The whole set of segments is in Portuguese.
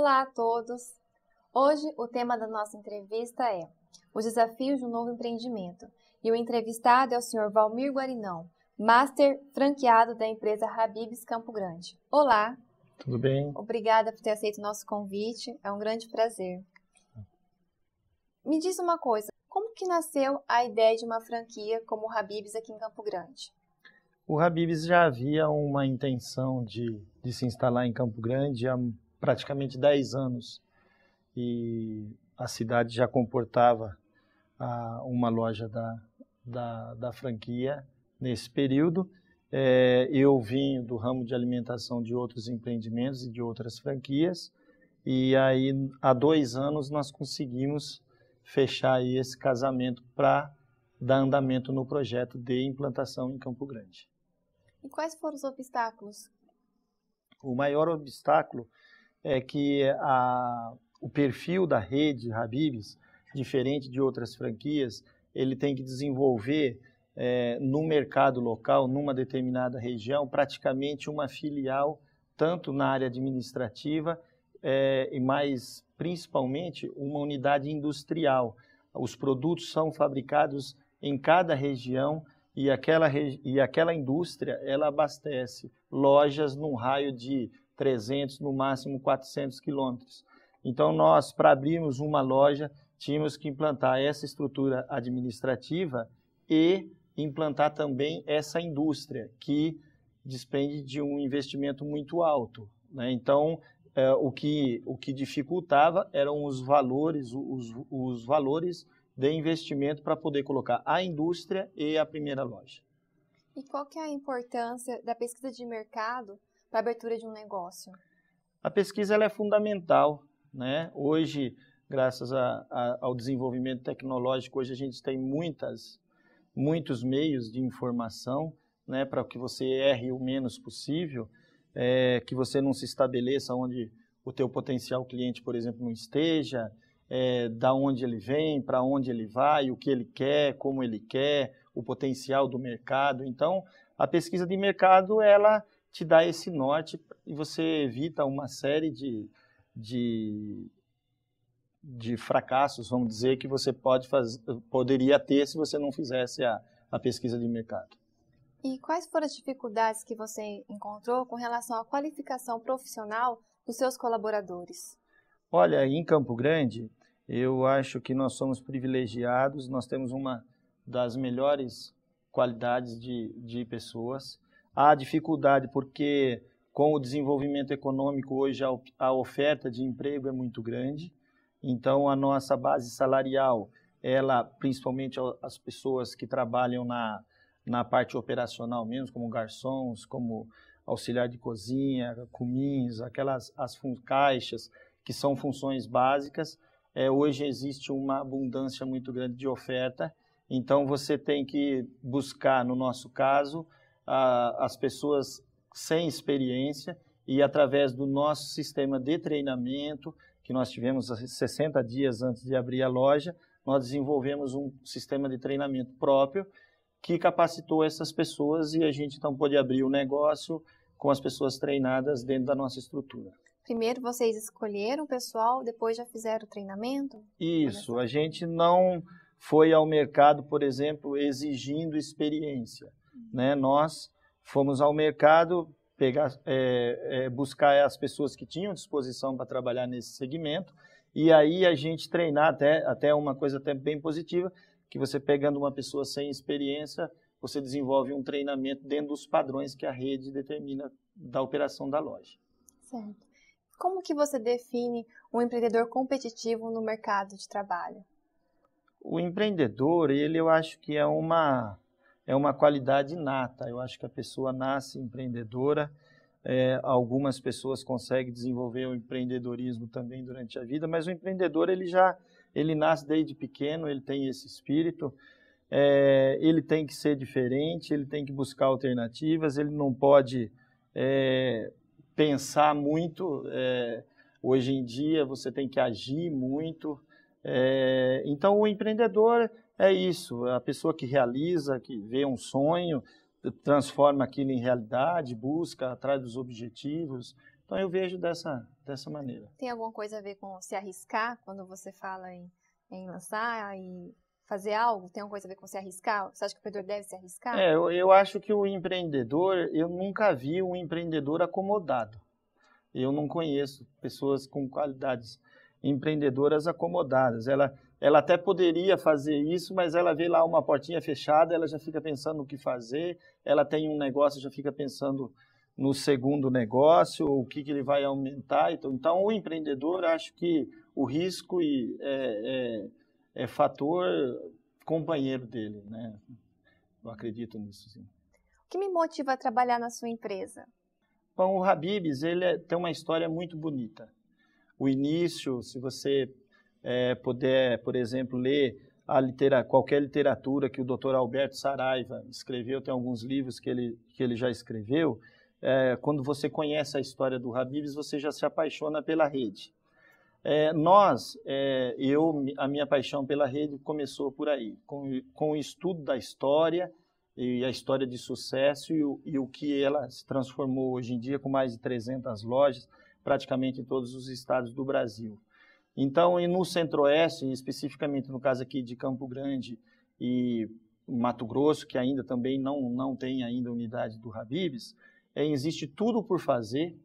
Olá a todos! Hoje o tema da nossa entrevista é os desafios de um novo empreendimento e o entrevistado é o Sr. Valmir Guarinão, Master franqueado da empresa Habibs Campo Grande. Olá! Tudo bem? Obrigada por ter aceito o nosso convite, é um grande prazer. Me diz uma coisa, como que nasceu a ideia de uma franquia como o Habibs aqui em Campo Grande? O Habibs já havia uma intenção de, de se instalar em Campo Grande há praticamente 10 anos e a cidade já comportava a, uma loja da, da, da, franquia nesse período. É, eu vim do ramo de alimentação de outros empreendimentos e de outras franquias, e aí há dois anos nós conseguimos fechar esse casamento para dar andamento no projeto de implantação em Campo Grande. E quais foram os obstáculos? O maior obstáculo é que a, o perfil da rede Habibs, diferente de outras franquias, ele tem que desenvolver é, no mercado local, numa determinada região, praticamente uma filial, tanto na área administrativa é, e mais principalmente uma unidade industrial. Os produtos são fabricados em cada região e aquela, e aquela indústria ela abastece lojas num raio de 300, no máximo 400 quilômetros. Então, nós, para abrirmos uma loja, tínhamos que implantar essa estrutura administrativa e implantar também essa indústria, que despende de um investimento muito alto. Né? Então, é, o, que, o que dificultava eram os valores, os, os valores de investimento para poder colocar a indústria e a primeira loja. E qual que é a importância da pesquisa de mercado para a abertura de um negócio? A pesquisa ela é fundamental. Né? Hoje, graças a, a, ao desenvolvimento tecnológico, hoje a gente tem muitas, muitos meios de informação né, para que você erre o menos possível, é, que você não se estabeleça onde o teu potencial cliente, por exemplo, não esteja, é, da onde ele vem, para onde ele vai, o que ele quer, como ele quer, o potencial do mercado. Então, a pesquisa de mercado ela te dá esse norte e você evita uma série de, de, de fracassos, vamos dizer, que você pode fazer, poderia ter se você não fizesse a, a pesquisa de mercado. E quais foram as dificuldades que você encontrou com relação à qualificação profissional dos seus colaboradores? Olha, em Campo Grande, eu acho que nós somos privilegiados, nós temos uma das melhores qualidades de, de pessoas há dificuldade, porque com o desenvolvimento econômico hoje a oferta de emprego é muito grande, então a nossa base salarial, ela principalmente as pessoas que trabalham na, na parte operacional mesmo, como garçons, como auxiliar de cozinha, cumins, aquelas as caixas, que são funções básicas, é, hoje existe uma abundância muito grande de oferta, então você tem que buscar, no nosso caso, a, as pessoas sem experiência e através do nosso sistema de treinamento, que nós tivemos 60 dias antes de abrir a loja, nós desenvolvemos um sistema de treinamento próprio que capacitou essas pessoas e a gente então pôde abrir o negócio com as pessoas treinadas dentro da nossa estrutura. Primeiro vocês escolheram o pessoal, depois já fizeram o treinamento? Isso, a gente não foi ao mercado, por exemplo, exigindo experiência né, nós fomos ao mercado pegar, é, é, buscar as pessoas que tinham disposição para trabalhar nesse segmento e aí a gente treinar até, até uma coisa até bem positiva, que você pegando uma pessoa sem experiência, você desenvolve um treinamento dentro dos padrões que a rede determina da operação da loja. Certo. Como que você define um empreendedor competitivo no mercado de trabalho? O empreendedor, ele eu acho que é uma é uma qualidade inata. Eu acho que a pessoa nasce empreendedora. É, algumas pessoas conseguem desenvolver o empreendedorismo também durante a vida, mas o empreendedor ele já ele nasce desde pequeno, ele tem esse espírito, é, ele tem que ser diferente, ele tem que buscar alternativas, ele não pode é, pensar muito. É, hoje em dia você tem que agir muito. É, então o empreendedor é isso, a pessoa que realiza, que vê um sonho, transforma aquilo em realidade, busca atrás dos objetivos. Então eu vejo dessa, dessa maneira. Tem alguma coisa a ver com se arriscar quando você fala em, em lançar e fazer algo? Tem alguma coisa a ver com se arriscar? Você acha que o empreendedor deve se arriscar? É, eu, eu acho que o empreendedor, eu nunca vi um empreendedor acomodado. Eu não conheço pessoas com qualidades empreendedoras acomodadas. Ela, ela até poderia fazer isso, mas ela vê lá uma portinha fechada, ela já fica pensando no que fazer, ela tem um negócio, já fica pensando no segundo negócio, o que, que ele vai aumentar. Então, então, o empreendedor, acho que o risco e, é, é, é fator companheiro dele, né? Eu acredito nisso, sim. O que me motiva a trabalhar na sua empresa? Bom, o Habibs, ele é, tem uma história muito bonita o início, se você é, puder, por exemplo, ler a litera, qualquer literatura que o Dr. Alberto Saraiva escreveu, tem alguns livros que ele, que ele já escreveu, é, quando você conhece a história do Habibs, você já se apaixona pela rede. É, nós, é, eu, a minha paixão pela rede começou por aí, com, com o estudo da história e a história de sucesso e o, e o que ela se transformou hoje em dia com mais de 300 lojas praticamente em todos os estados do Brasil. Então, e no Centro-Oeste, especificamente no caso aqui de Campo Grande e Mato Grosso, que ainda também não, não tem ainda unidade do Habibs, é, existe tudo por fazer,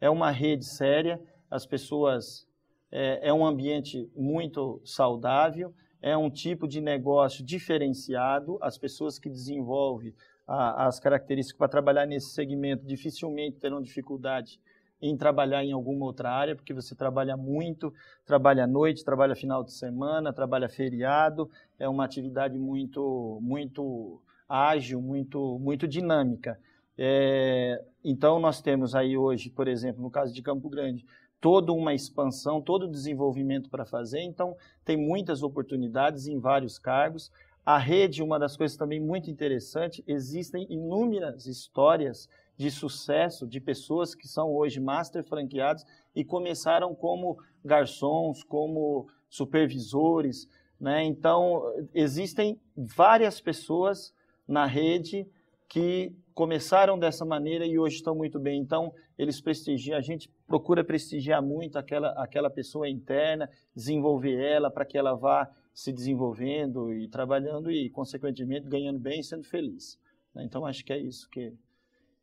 é uma rede séria, as pessoas, é, é um ambiente muito saudável, é um tipo de negócio diferenciado, as pessoas que desenvolvem a, as características para trabalhar nesse segmento dificilmente terão dificuldade em trabalhar em alguma outra área, porque você trabalha muito, trabalha à noite, trabalha final de semana, trabalha feriado, é uma atividade muito, muito ágil, muito, muito dinâmica. É, então, nós temos aí hoje, por exemplo, no caso de Campo Grande, toda uma expansão, todo o desenvolvimento para fazer, então tem muitas oportunidades em vários cargos. A rede, uma das coisas também muito interessante, existem inúmeras histórias de sucesso de pessoas que são hoje master franqueados e começaram como garçons, como supervisores, né? Então, existem várias pessoas na rede que começaram dessa maneira e hoje estão muito bem. Então, eles prestigiam, a gente procura prestigiar muito aquela, aquela pessoa interna, desenvolver ela para que ela vá se desenvolvendo e trabalhando e, consequentemente, ganhando bem e sendo feliz. Né? Então, acho que é isso que,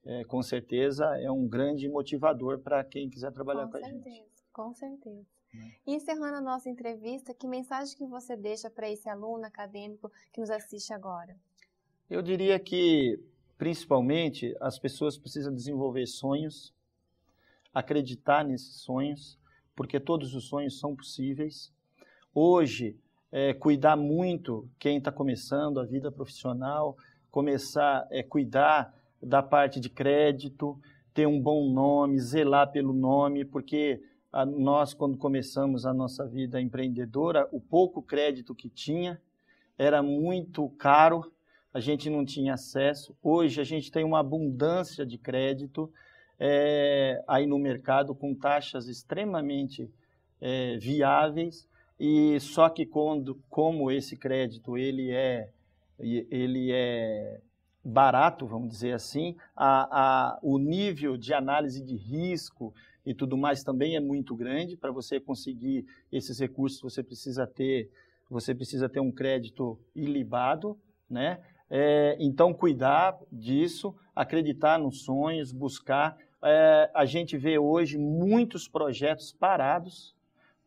é, com certeza é um grande motivador para quem quiser trabalhar com, com certeza, a gente. Com certeza. com né? E encerrando a nossa entrevista, que mensagem que você deixa para esse aluno acadêmico que nos assiste agora? Eu diria que, principalmente, as pessoas precisam desenvolver sonhos, acreditar nesses sonhos, porque todos os sonhos são possíveis. Hoje, é, cuidar muito quem está começando a vida profissional, começar a é, cuidar da parte de crédito, ter um bom nome, zelar pelo nome, porque a, ah, nós, quando começamos a nossa vida empreendedora, o pouco crédito que tinha era muito caro, a gente não tinha acesso. Hoje a gente tem uma abundância de crédito é, aí no mercado com taxas extremamente é, viáveis e só que quando como esse crédito ele é ele é barato, vamos dizer assim, a, a, o nível de análise de risco e tudo mais também é muito grande. Para você conseguir esses recursos, você precisa ter, você precisa ter um crédito ilibado, né? É, então, cuidar disso, acreditar nos sonhos, buscar. É, a gente vê hoje muitos projetos parados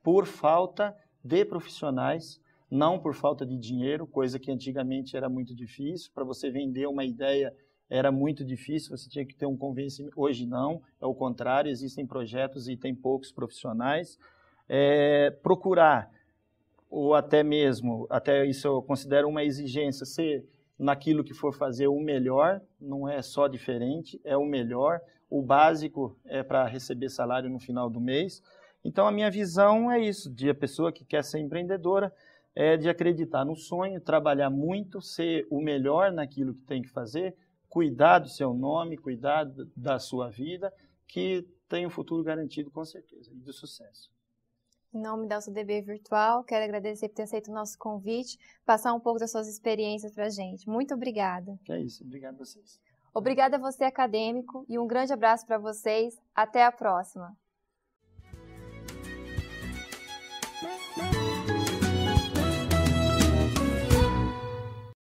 por falta de profissionais não por falta de dinheiro, coisa que antigamente era muito difícil. Para você vender uma ideia era muito difícil, você tinha que ter um convencimento. Hoje não, é o contrário, existem projetos e tem poucos profissionais. É, procurar, ou até mesmo, até isso eu considero uma exigência, ser naquilo que for fazer o melhor, não é só diferente, é o melhor. O básico é para receber salário no final do mês. Então, a minha visão é isso, de a pessoa que quer ser empreendedora, é de acreditar no sonho, trabalhar muito, ser o melhor naquilo que tem que fazer, cuidar do seu nome, cuidar da sua vida, que tem um futuro garantido com certeza e de sucesso. Em nome da UCDB Virtual, quero agradecer por ter aceito o nosso convite, passar um pouco das suas experiências para a gente. Muito obrigada. Que é isso, obrigado a vocês. Obrigada a você, acadêmico, e um grande abraço para vocês. Até a próxima.